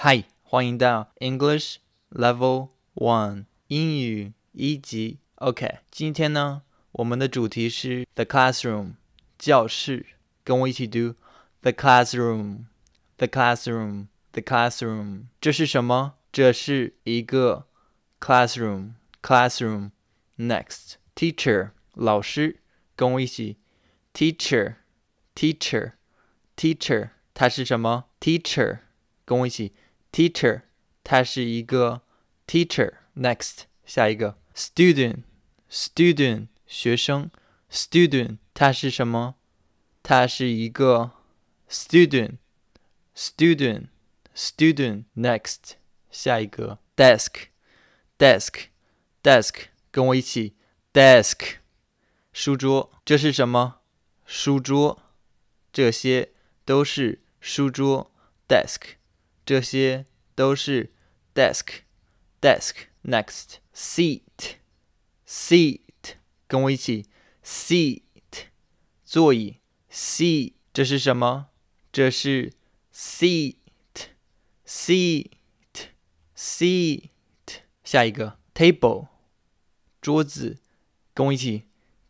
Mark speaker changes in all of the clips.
Speaker 1: 嗨，欢迎到 English Level One 英语一级。OK，今天呢，我们的主题是 The Classroom 教室。跟我一起读 The Classroom，The Classroom，The Classroom。这是什么？这是一个 Classroom，Classroom。Next，Teacher 老师。跟我一起 Teacher，Teacher，Teacher。它是什么？Teacher。跟我一起。Teacher，他是一个 teacher。Next，下一个 student，student 学生，student 他是什么？他是一个 student，student，student。Next，下一个 desk，desk，desk，跟我一起 desk，书桌，这是什么？书桌，这些都是书桌，desk。这些都是 desk desk next seat seat 跟我一起 seat 座椅 seat 这是什么？这是 seat seat seat 下一个 table 桌子，跟我一起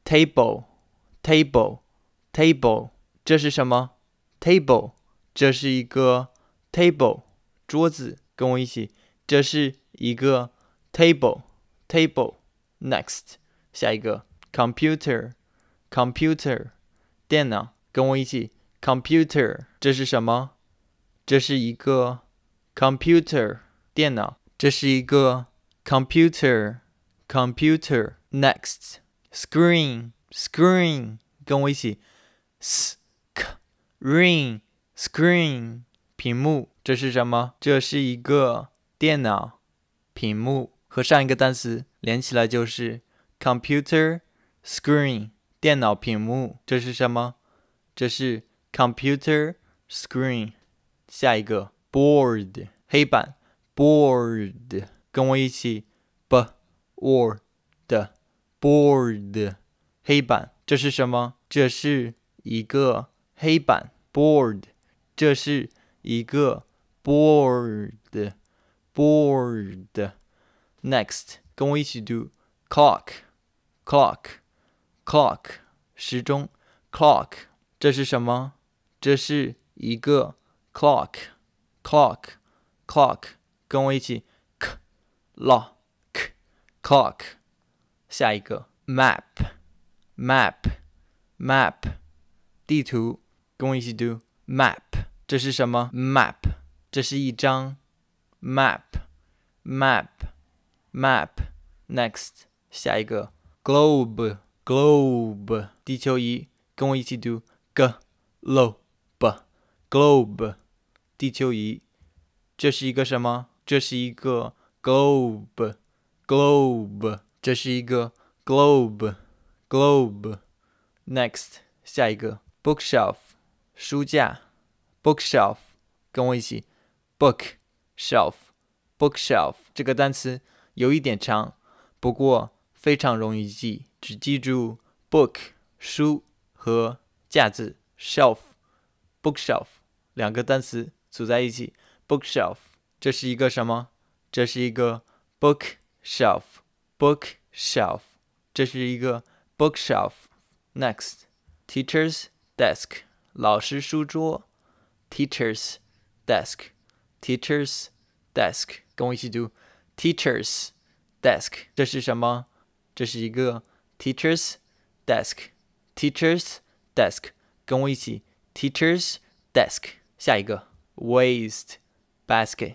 Speaker 1: table table table 这是什么？table 这是一个 table。桌子，跟我一起。这是一个 table table。next 下一个 computer computer 电脑，跟我一起 computer。这是什么？这是一个 computer 电脑。这是一个 computer computer。next screen screen，跟我一起 screen screen。屏幕，这是什么？这是一个电脑屏幕，和上一个单词连起来就是 computer screen 电脑屏幕。这是什么？这是 computer screen。下一个 board 黑板 board，跟我一起 b o r d board 黑板。这是什么？这是一个黑板 board。这是。一个 board board。Next，跟我一起读 clock clock clock 时钟 clock 这是什么？这是一个 clock clock clock 跟我一起 k lock clock 下一个 map map map 地图跟我一起读 map。这是什么？map，这是一张 map，map，map。Next，下一个 globe，globe，地球仪，跟我一起读 globe，globe，地球仪。这是一个什么？这是一个 globe。Next，下一个 globe，globe。Next，下一个 bookshelf，书架。bookshelf，跟我一起，book，shelf，bookshelf 这个单词有一点长，不过非常容易记，只记住 book 书和架子 shelf，bookshelf 两个单词组在一起，bookshelf 这是一个什么？这是一个 bookshelf，bookshelf 这是一个 bookshelf。Next，teacher's desk，老师书桌。Teacher's desk, Teacher's desk，跟我一起读。Teacher's desk，这是什么？这是一个 Teacher's desk, Teacher's desk，跟我一起。Teacher's desk，下一个 Waste basket，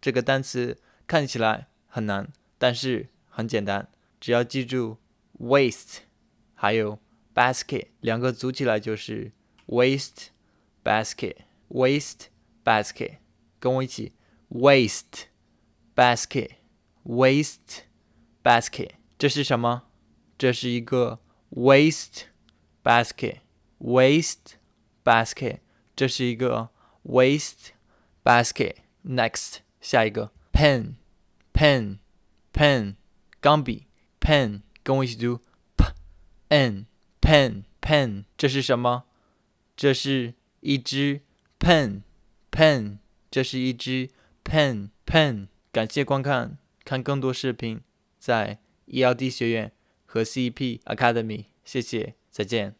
Speaker 1: 这个单词看起来很难，但是很简单，只要记住 Waste 还有 Basket 两个组起来就是 Waste basket。waste basket，跟我一起 waste basket waste basket，这是什么？这是一个 waste basket waste basket，这是一个 waste basket。Next，下一个 pen pen pen pen，跟我一起读 p n pen pen，这是什么？这是一支。Pen，Pen，这是一支 Pen，Pen。感谢观看，看更多视频在 Eld 学院和 CP e Academy。谢谢，再见。